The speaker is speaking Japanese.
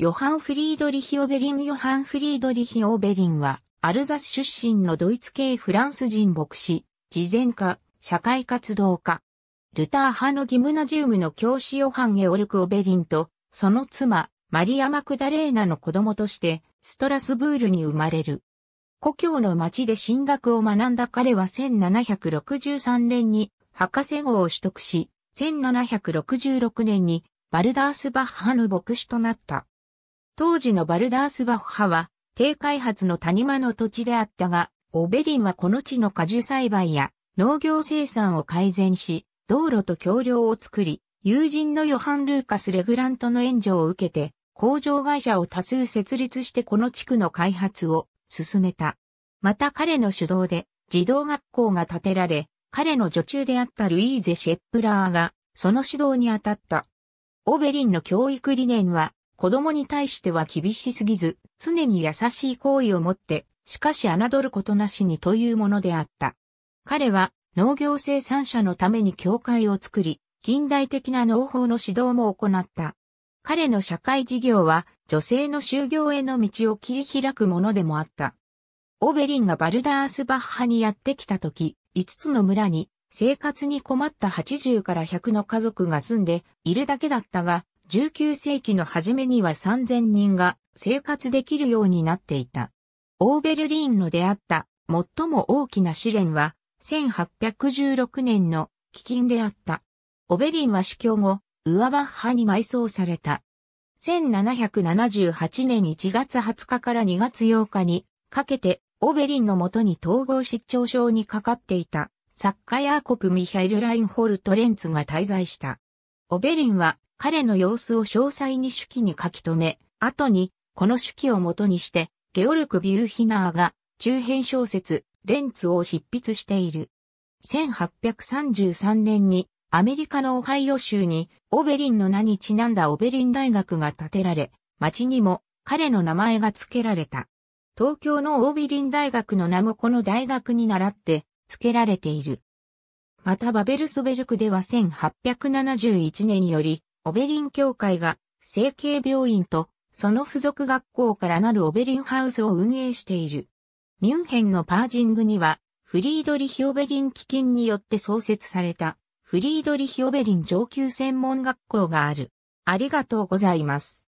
ヨハン・フリードリヒ・オベリンヨハン・フリードリヒ・オベリンは、アルザス出身のドイツ系フランス人牧師、慈善家、社会活動家。ルター派のギムナジウムの教師ヨハン・ゲオルク・オベリンと、その妻、マリア・マクダレーナの子供として、ストラスブールに生まれる。故郷の町で進学を学んだ彼は1763年に博士号を取得し、1766年にバルダースバッハの牧師となった。当時のバルダースバッハは、低開発の谷間の土地であったが、オベリンはこの地の果樹栽培や農業生産を改善し、道路と橋梁を作り、友人のヨハン・ルーカス・レグラントの援助を受けて、工場会社を多数設立してこの地区の開発を進めた。また彼の主導で児童学校が建てられ、彼の女中であったルイーゼ・シェップラーがその指導に当たった。オベリンの教育理念は子供に対しては厳しすぎず、常に優しい行為を持って、しかし侮ることなしにというものであった。彼は農業生産者のために教会を作り、近代的な農法の指導も行った。彼の社会事業は女性の就業への道を切り開くものでもあった。オベリンがバルダースバッハにやってきた時、5つの村に生活に困った80から100の家族が住んでいるだけだったが、19世紀の初めには3000人が生活できるようになっていた。オーベルリーンの出会った最も大きな試練は1816年の飢饉であった。オベリンは死去後、ウアバッハに埋葬された。1778年1月20日から2月8日にかけてオベリンのもとに統合失調症にかかっていた作家ヤーコプ・ミヒャイル・ラインホルト・レンツが滞在した。オベリンは彼の様子を詳細に手記に書き留め、後に、この手記をもとにして、ゲオルク・ビューヒナーが、中編小説、レンツを執筆している。1833年に、アメリカのオハイオ州に、オベリンの名にちなんだオベリン大学が建てられ、町にも彼の名前が付けられた。東京のオベリン大学の名もこの大学に倣って付けられている。またバベルスベルクでは1871年よりオベリン協会が、整形病院と、その付属学校からなるオベリンハウスを運営している。ミュンヘンのパージングには、フリードリヒオベリン基金によって創設された、フリードリヒオベリン上級専門学校がある。ありがとうございます。